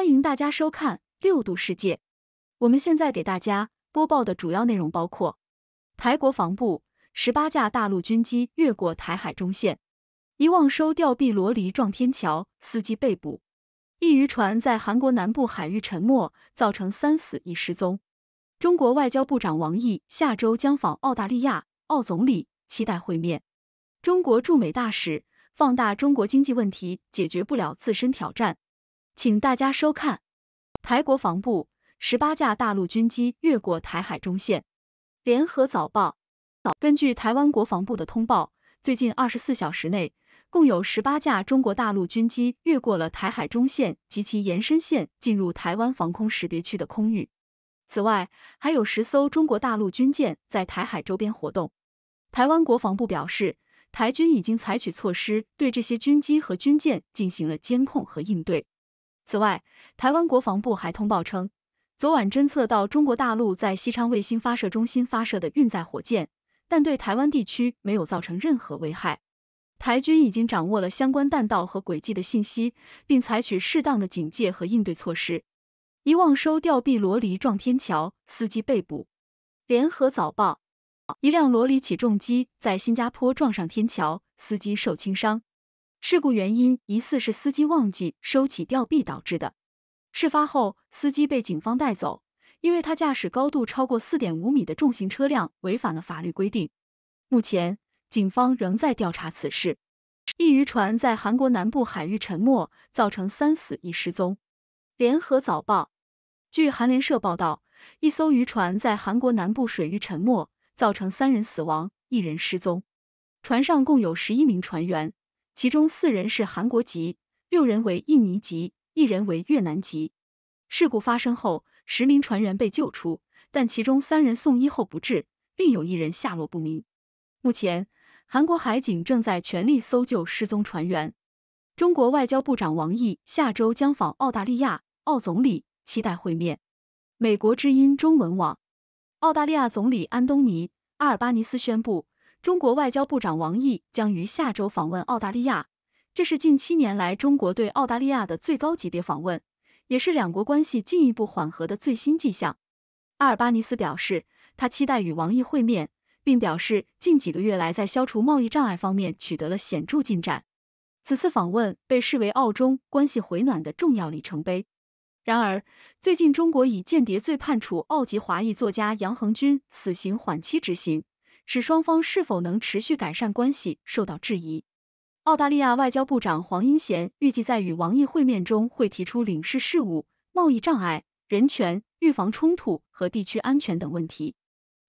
欢迎大家收看《六度世界》。我们现在给大家播报的主要内容包括：台国防部十八架大陆军机越过台海中线；一忘收吊臂罗离撞天桥，司机被捕；一渔船在韩国南部海域沉没，造成三死一失踪。中国外交部长王毅下周将访澳大利亚，澳总理期待会面。中国驻美大使放大中国经济问题，解决不了自身挑战。请大家收看，台国防部十八架大陆军机越过台海中线。联合早报，根据台湾国防部的通报，最近二十四小时内，共有十八架中国大陆军机越过了台海中线及其延伸线，进入台湾防空识别区的空域。此外，还有十艘中国大陆军舰在台海周边活动。台湾国防部表示，台军已经采取措施，对这些军机和军舰进行了监控和应对。此外，台湾国防部还通报称，昨晚侦测到中国大陆在西昌卫星发射中心发射的运载火箭，但对台湾地区没有造成任何危害。台军已经掌握了相关弹道和轨迹的信息，并采取适当的警戒和应对措施。遗忘收吊臂罗莉撞天桥，司机被捕。联合早报：一辆萝莉起重机在新加坡撞上天桥，司机受轻伤。事故原因疑似是司机忘记收起吊臂导致的。事发后，司机被警方带走，因为他驾驶高度超过四点五米的重型车辆违反了法律规定。目前，警方仍在调查此事。一渔船在韩国南部海域沉没，造成三死一失踪。联合早报，据韩联社报道，一艘渔船在韩国南部水域沉没，造成三人死亡，一人失踪。船上共有十一名船员。其中四人是韩国籍，六人为印尼籍，一人为越南籍。事故发生后，十名船员被救出，但其中三人送医后不治，另有一人下落不明。目前，韩国海警正在全力搜救失踪船员。中国外交部长王毅下周将访澳大利亚，澳总理期待会面。美国之音中文网。澳大利亚总理安东尼·阿尔巴尼斯宣布。中国外交部长王毅将于下周访问澳大利亚，这是近七年来中国对澳大利亚的最高级别访问，也是两国关系进一步缓和的最新迹象。阿尔巴尼斯表示，他期待与王毅会面，并表示近几个月来在消除贸易障碍方面取得了显著进展。此次访问被视为澳中关系回暖的重要里程碑。然而，最近中国以间谍罪判处澳籍华裔作家杨恒军死刑缓期执行。使双方是否能持续改善关系受到质疑。澳大利亚外交部长黄英贤预计在与王毅会面中会提出领事事务、贸易障碍、人权、预防冲突和地区安全等问题。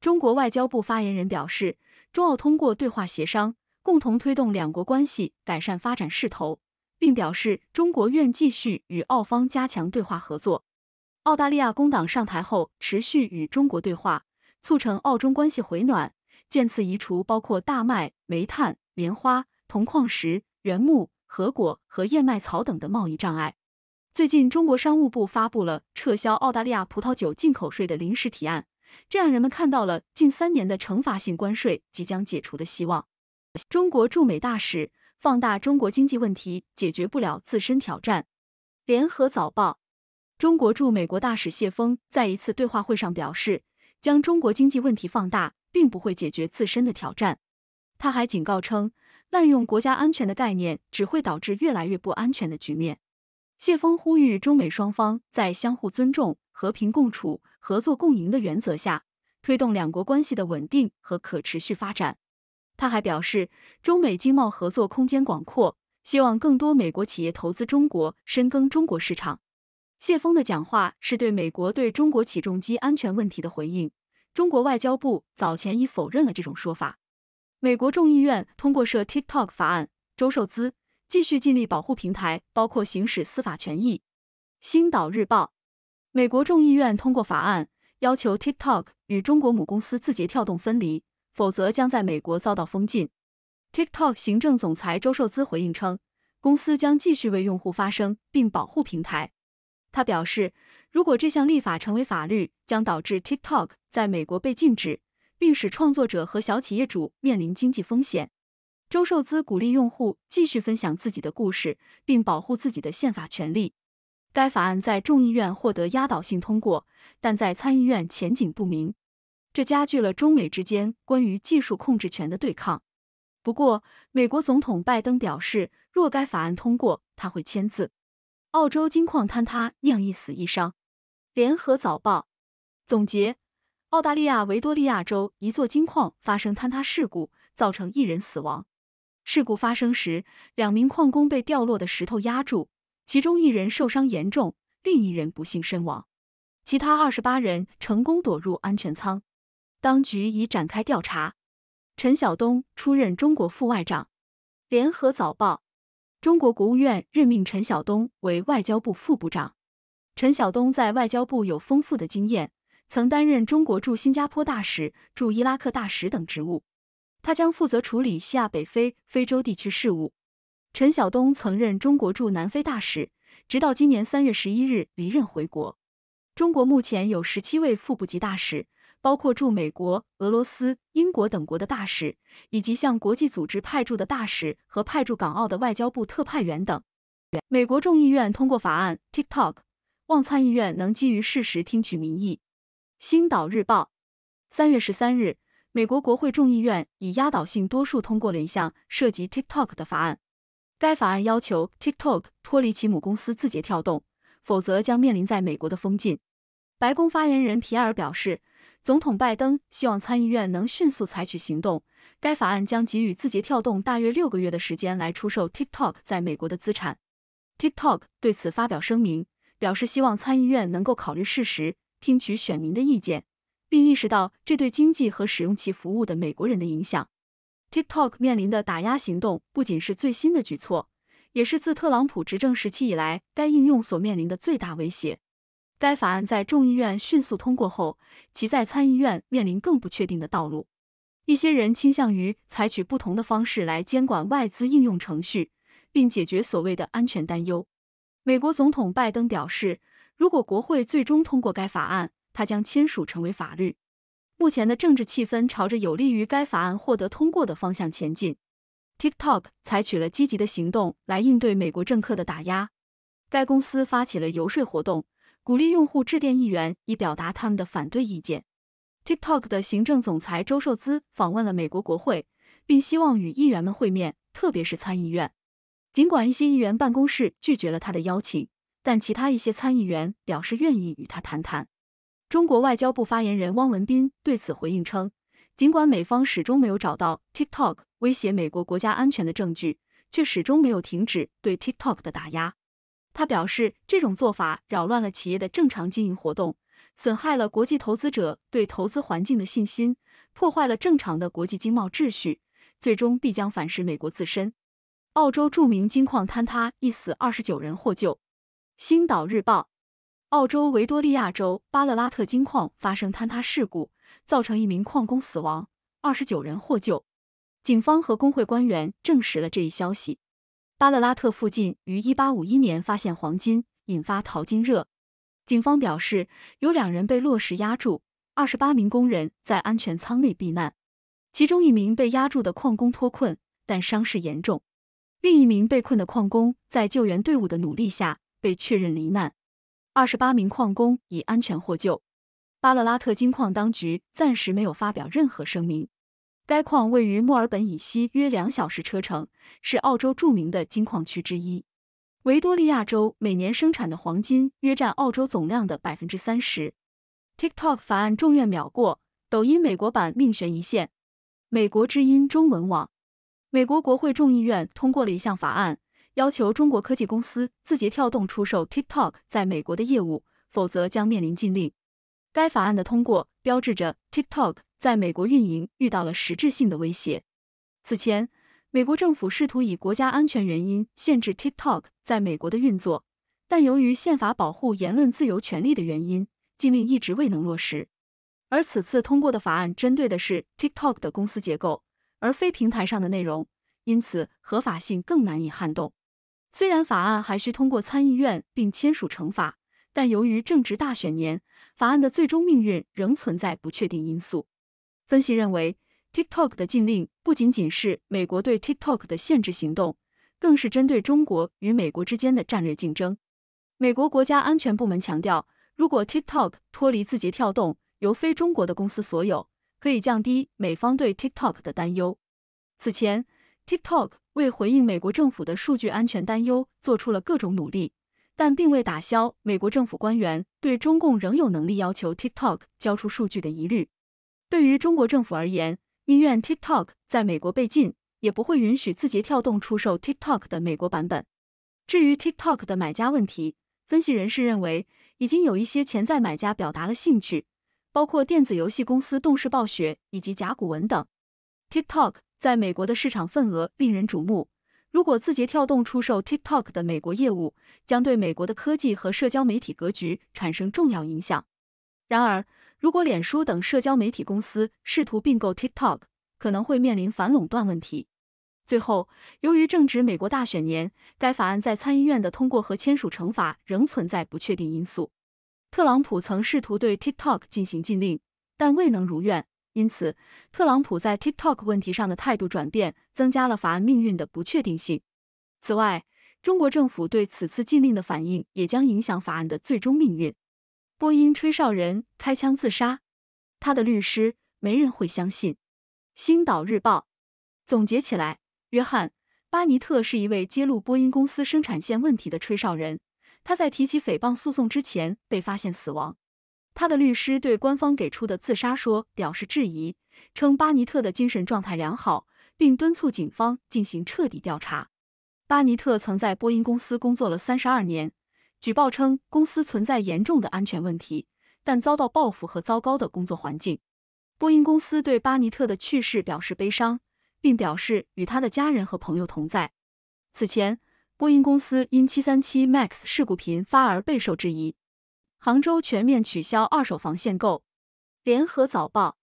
中国外交部发言人表示，中澳通过对话协商，共同推动两国关系改善发展势头，并表示中国愿继续与澳方加强对话合作。澳大利亚工党上台后持续与中国对话，促成澳中关系回暖。渐次移除包括大麦、煤炭、棉花、铜矿石、原木、核果和燕麦草等的贸易障碍。最近，中国商务部发布了撤销澳大利亚葡萄酒进口税的临时提案，这让人们看到了近三年的惩罚性关税即将解除的希望。中国驻美大使放大中国经济问题，解决不了自身挑战。联合早报，中国驻美国大使谢峰在一次对话会上表示，将中国经济问题放大。并不会解决自身的挑战。他还警告称，滥用国家安全的概念只会导致越来越不安全的局面。谢峰呼吁中美双方在相互尊重、和平共处、合作共赢的原则下，推动两国关系的稳定和可持续发展。他还表示，中美经贸合作空间广阔，希望更多美国企业投资中国，深耕中国市场。谢峰的讲话是对美国对中国起重机安全问题的回应。中国外交部早前已否认了这种说法。美国众议院通过设 TikTok 法案，周受资继续尽力保护平台，包括行使司法权益。星岛日报，美国众议院通过法案，要求 TikTok 与中国母公司字节跳动分离，否则将在美国遭到封禁。TikTok 行政总裁周受资回应称，公司将继续为用户发声并保护平台。他表示。如果这项立法成为法律，将导致 TikTok 在美国被禁止，并使创作者和小企业主面临经济风险。周寿资鼓励用户继续分享自己的故事，并保护自己的宪法权利。该法案在众议院获得压倒性通过，但在参议院前景不明。这加剧了中美之间关于技术控制权的对抗。不过，美国总统拜登表示，若该法案通过，他会签字。澳洲金矿坍塌，酿一死一伤。联合早报总结：澳大利亚维多利亚州一座金矿发生坍塌事故，造成一人死亡。事故发生时，两名矿工被掉落的石头压住，其中一人受伤严重，另一人不幸身亡。其他二十八人成功躲入安全舱。当局已展开调查。陈晓东出任中国副外长。联合早报：中国国务院任命陈晓东为外交部副部长。陈晓东在外交部有丰富的经验，曾担任中国驻新加坡大使、驻伊拉克大使等职务。他将负责处理西亚、北非、非洲地区事务。陈晓东曾任中国驻南非大使，直到今年三月十一日离任回国。中国目前有十七位副部级大使，包括驻美国、俄罗斯、英国等国的大使，以及向国际组织派驻的大使和派驻港澳的外交部特派员等。美国众议院通过法案，TikTok。望参议院能基于事实听取民意。《星岛日报》三月十三日，美国国会众议院以压倒性多数通过了一项涉及 TikTok 的法案。该法案要求 TikTok 脱离其母公司字节跳动，否则将面临在美国的封禁。白宫发言人皮埃尔表示，总统拜登希望参议院能迅速采取行动。该法案将给予字节跳动大约六个月的时间来出售 TikTok 在美国的资产。TikTok 对此发表声明。表示希望参议院能够考虑事实、听取选民的意见，并意识到这对经济和使用其服务的美国人的影响。TikTok 面临的打压行动不仅是最新的举措，也是自特朗普执政时期以来该应用所面临的最大威胁。该法案在众议院迅速通过后，其在参议院面临更不确定的道路。一些人倾向于采取不同的方式来监管外资应用程序，并解决所谓的安全担忧。美国总统拜登表示，如果国会最终通过该法案，他将签署成为法律。目前的政治气氛朝着有利于该法案获得通过的方向前进。TikTok 采取了积极的行动来应对美国政客的打压，该公司发起了游说活动，鼓励用户致电议员以表达他们的反对意见。TikTok 的行政总裁周寿滋访问了美国国会，并希望与议员们会面，特别是参议院。尽管一些议员办公室拒绝了他的邀请，但其他一些参议员表示愿意与他谈谈。中国外交部发言人汪文斌对此回应称，尽管美方始终没有找到 TikTok 威胁美国国家安全的证据，却始终没有停止对 TikTok 的打压。他表示，这种做法扰乱了企业的正常经营活动，损害了国际投资者对投资环境的信心，破坏了正常的国际经贸秩序，最终必将反噬美国自身。澳洲著名金矿坍塌，一死二十九人获救。《星岛日报》：澳洲维多利亚州巴勒拉特金矿发生坍塌事故，造成一名矿工死亡，二十九人获救。警方和工会官员证实了这一消息。巴勒拉特附近于一八五一年发现黄金，引发淘金热。警方表示，有两人被落石压住，二十八名工人在安全舱内避难，其中一名被压住的矿工脱困，但伤势严重。另一名被困的矿工在救援队伍的努力下被确认罹难，二十八名矿工已安全获救。巴勒拉特金矿当局暂时没有发表任何声明。该矿位于墨尔本以西约两小时车程，是澳洲著名的金矿区之一。维多利亚州每年生产的黄金约占澳洲总量的百分之三十。TikTok 法案众院秒过，抖音美国版命悬一线。美国之音中文网。美国国会众议院通过了一项法案，要求中国科技公司字节跳动出售 TikTok 在美国的业务，否则将面临禁令。该法案的通过标志着 TikTok 在美国运营遇到了实质性的威胁。此前，美国政府试图以国家安全原因限制 TikTok 在美国的运作，但由于宪法保护言论自由权利的原因，禁令一直未能落实。而此次通过的法案针对的是 TikTok 的公司结构。而非平台上的内容，因此合法性更难以撼动。虽然法案还需通过参议院并签署惩罚，但由于正值大选年，法案的最终命运仍存在不确定因素。分析认为，TikTok 的禁令不仅仅是美国对 TikTok 的限制行动，更是针对中国与美国之间的战略竞争。美国国家安全部门强调，如果 TikTok 脱离字节跳动，由非中国的公司所有。可以降低美方对 TikTok 的担忧。此前，TikTok 为回应美国政府的数据安全担忧，做出了各种努力，但并未打消美国政府官员对中共仍有能力要求 TikTok 交出数据的疑虑。对于中国政府而言，宁愿 TikTok 在美国被禁，也不会允许字节跳动出售 TikTok 的美国版本。至于 TikTok 的买家问题，分析人士认为，已经有一些潜在买家表达了兴趣。包括电子游戏公司动视暴雪以及甲骨文等。TikTok 在美国的市场份额令人瞩目。如果字节跳动出售 TikTok 的美国业务，将对美国的科技和社交媒体格局产生重要影响。然而，如果脸书等社交媒体公司试图并购 TikTok，可能会面临反垄断问题。最后，由于正值美国大选年，该法案在参议院的通过和签署惩罚仍存在不确定因素。特朗普曾试图对 TikTok 进行禁令，但未能如愿。因此，特朗普在 TikTok 问题上的态度转变，增加了法案命运的不确定性。此外，中国政府对此次禁令的反应，也将影响法案的最终命运。波音吹哨人开枪自杀，他的律师没人会相信。星岛日报总结起来，约翰·巴尼特是一位揭露波音公司生产线问题的吹哨人。他在提起诽谤诉讼之前被发现死亡，他的律师对官方给出的自杀说表示质疑，称巴尼特的精神状态良好，并敦促警方进行彻底调查。巴尼特曾在波音公司工作了三十二年，举报称公司存在严重的安全问题，但遭到报复和糟糕的工作环境。波音公司对巴尼特的去世表示悲伤，并表示与他的家人和朋友同在。此前。波音公司因737 MAX 事故频发而备受质疑。杭州全面取消二手房限购。联合早报：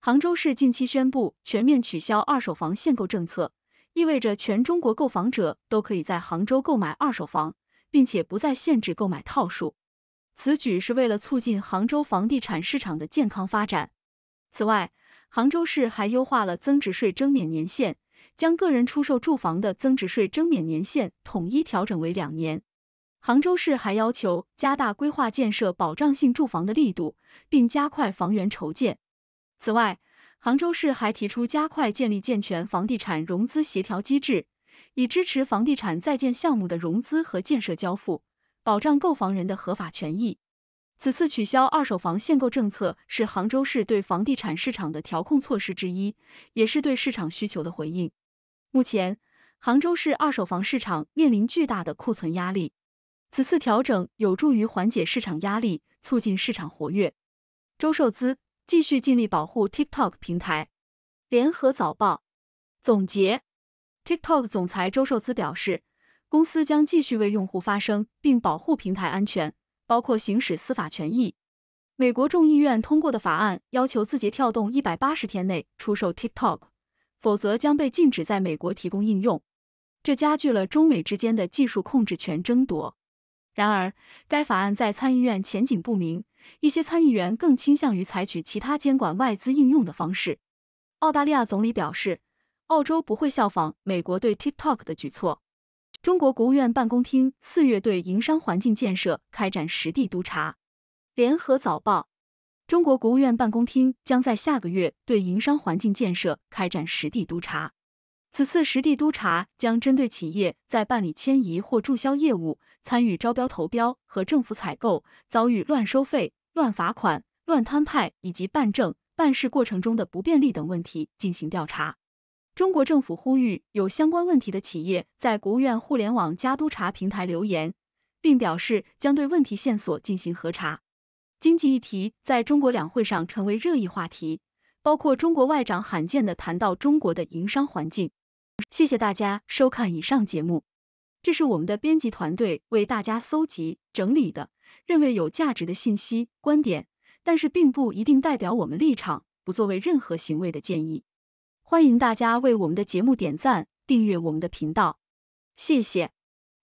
杭州市近期宣布全面取消二手房限购政策，意味着全中国购房者都可以在杭州购买二手房，并且不再限制购买套数。此举是为了促进杭州房地产市场的健康发展。此外，杭州市还优化了增值税征免年限。将个人出售住房的增值税征免年限统一调整为两年。杭州市还要求加大规划建设保障性住房的力度，并加快房源筹建。此外，杭州市还提出加快建立健全房地产融资协调机制，以支持房地产在建项目的融资和建设交付，保障购房人的合法权益。此次取消二手房限购政策是杭州市对房地产市场的调控措施之一，也是对市场需求的回应。目前，杭州市二手房市场面临巨大的库存压力，此次调整有助于缓解市场压力，促进市场活跃。周受资继续尽力保护 TikTok 平台。联合早报总结，TikTok 总裁周受资表示，公司将继续为用户发声，并保护平台安全，包括行使司法权益。美国众议院通过的法案要求字节跳动一百八十天内出售 TikTok。否则将被禁止在美国提供应用，这加剧了中美之间的技术控制权争夺。然而，该法案在参议院前景不明，一些参议员更倾向于采取其他监管外资应用的方式。澳大利亚总理表示，澳洲不会效仿美国对 TikTok 的举措。中国国务院办公厅四月对营商环境建设开展实地督查。联合早报。中国国务院办公厅将在下个月对营商环境建设开展实地督查。此次实地督查将针对企业在办理迁移或注销业务、参与招标投标和政府采购遭遇乱收费、乱罚款、乱摊派以及办证、办事过程中的不便利等问题进行调查。中国政府呼吁有相关问题的企业在国务院互联网加督查平台留言，并表示将对问题线索进行核查。经济议题在中国两会上成为热议话题，包括中国外长罕见的谈到中国的营商环境。谢谢大家收看以上节目，这是我们的编辑团队为大家搜集整理的，认为有价值的信息观点，但是并不一定代表我们立场，不作为任何行为的建议。欢迎大家为我们的节目点赞，订阅我们的频道，谢谢。